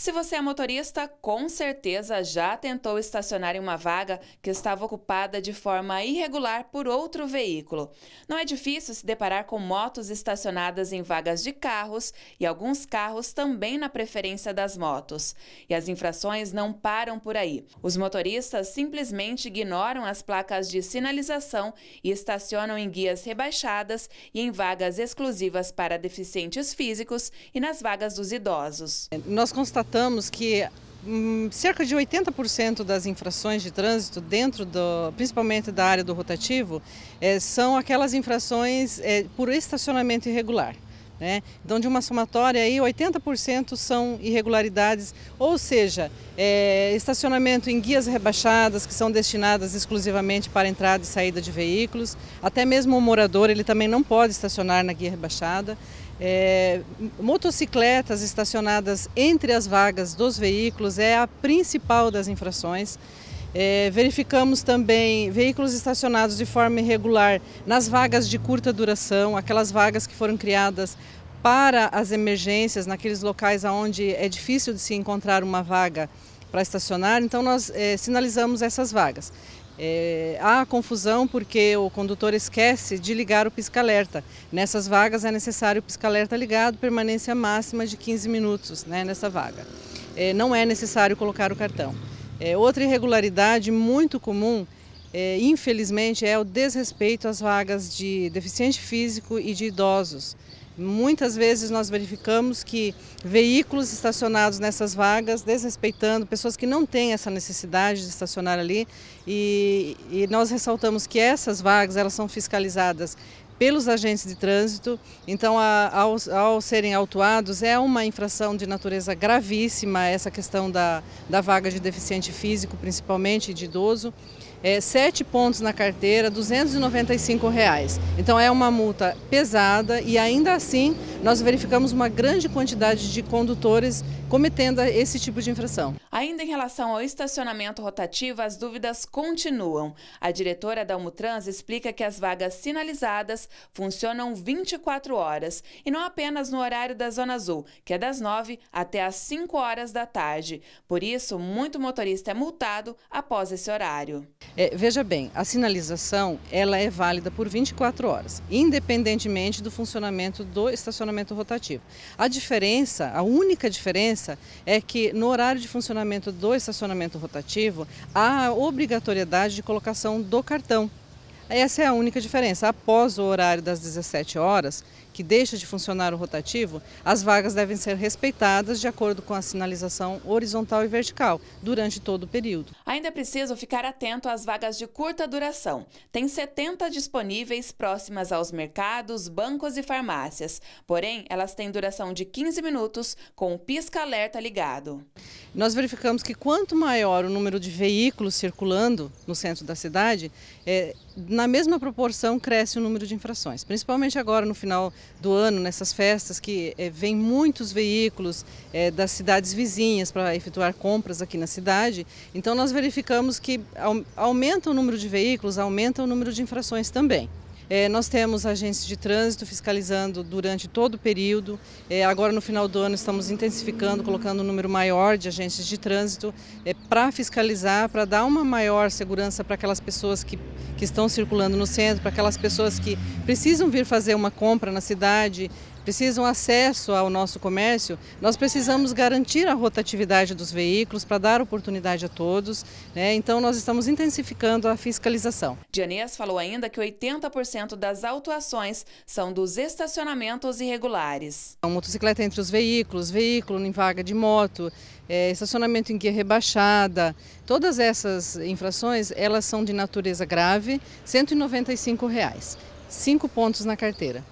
Se você é motorista, com certeza já tentou estacionar em uma vaga que estava ocupada de forma irregular por outro veículo. Não é difícil se deparar com motos estacionadas em vagas de carros e alguns carros também na preferência das motos. E as infrações não param por aí. Os motoristas simplesmente ignoram as placas de sinalização e estacionam em guias rebaixadas e em vagas exclusivas para deficientes físicos e nas vagas dos idosos. Nós constatamos notamos que hum, cerca de 80% das infrações de trânsito dentro do, principalmente da área do rotativo, é, são aquelas infrações é, por estacionamento irregular. Né? Então, de uma somatória, aí, 80% são irregularidades, ou seja, é, estacionamento em guias rebaixadas, que são destinadas exclusivamente para entrada e saída de veículos. Até mesmo o morador, ele também não pode estacionar na guia rebaixada. É, motocicletas estacionadas entre as vagas dos veículos é a principal das infrações. É, verificamos também veículos estacionados de forma irregular nas vagas de curta duração, aquelas vagas que foram criadas para as emergências, naqueles locais onde é difícil de se encontrar uma vaga para estacionar, então nós é, sinalizamos essas vagas. É, há confusão porque o condutor esquece de ligar o pisca-alerta. Nessas vagas é necessário o pisca-alerta ligado, permanência máxima de 15 minutos né, nessa vaga. É, não é necessário colocar o cartão. É, outra irregularidade muito comum, é, infelizmente, é o desrespeito às vagas de deficiente físico e de idosos. Muitas vezes nós verificamos que veículos estacionados nessas vagas, desrespeitando pessoas que não têm essa necessidade de estacionar ali, e, e nós ressaltamos que essas vagas elas são fiscalizadas pelos agentes de trânsito. Então, a, ao, ao, serem autuados, é uma infração de natureza gravíssima, essa questão da, da vaga de deficiente físico, principalmente de idoso. É, sete pontos na carteira, R$ 295. Reais. Então, é uma multa pesada e, ainda assim, nós verificamos uma grande quantidade de condutores cometendo esse tipo de infração. Ainda em relação ao estacionamento rotativo, as dúvidas continuam. A diretora da Umutrans explica que as vagas sinalizadas funcionam 24 horas e não apenas no horário da Zona Azul, que é das 9 até às 5 horas da tarde. Por isso, muito motorista é multado após esse horário. É, veja bem, a sinalização ela é válida por 24 horas, independentemente do funcionamento do estacionamento rotativo. A diferença, a única diferença é que no horário de funcionamento do estacionamento rotativo há a obrigatoriedade de colocação do cartão. Essa é a única diferença. Após o horário das 17 horas, que deixa de funcionar o rotativo, as vagas devem ser respeitadas de acordo com a sinalização horizontal e vertical durante todo o período. Ainda é preciso ficar atento às vagas de curta duração. Tem 70 disponíveis próximas aos mercados, bancos e farmácias. Porém, elas têm duração de 15 minutos com o pisca-alerta ligado. Nós verificamos que quanto maior o número de veículos circulando no centro da cidade, é, na mesma proporção cresce o número de infrações. Principalmente agora no final do ano, nessas festas, que é, eh, vem muitos veículos é, das cidades vizinhas para efetuar compras aqui na cidade. Então nós verificamos que aumenta o número de veículos, aumenta o número de infrações também. É, nós temos agentes de trânsito fiscalizando durante todo o período. É, agora, no final do ano, estamos intensificando, colocando um número maior de agentes de trânsito é, para fiscalizar, para dar uma maior segurança para aquelas pessoas que, que estão circulando no centro, para aquelas pessoas que precisam vir fazer uma compra na cidade precisam acesso ao nosso comércio, nós precisamos garantir a rotatividade dos veículos para dar oportunidade a todos. Né? Então, nós estamos intensificando a fiscalização. Dianês falou ainda que 80% das autuações são dos estacionamentos irregulares. A motocicleta entre os veículos, veículo em vaga de moto, é, estacionamento em guia rebaixada, todas essas infrações, elas são de natureza grave, R$ 195, reais, cinco pontos na carteira.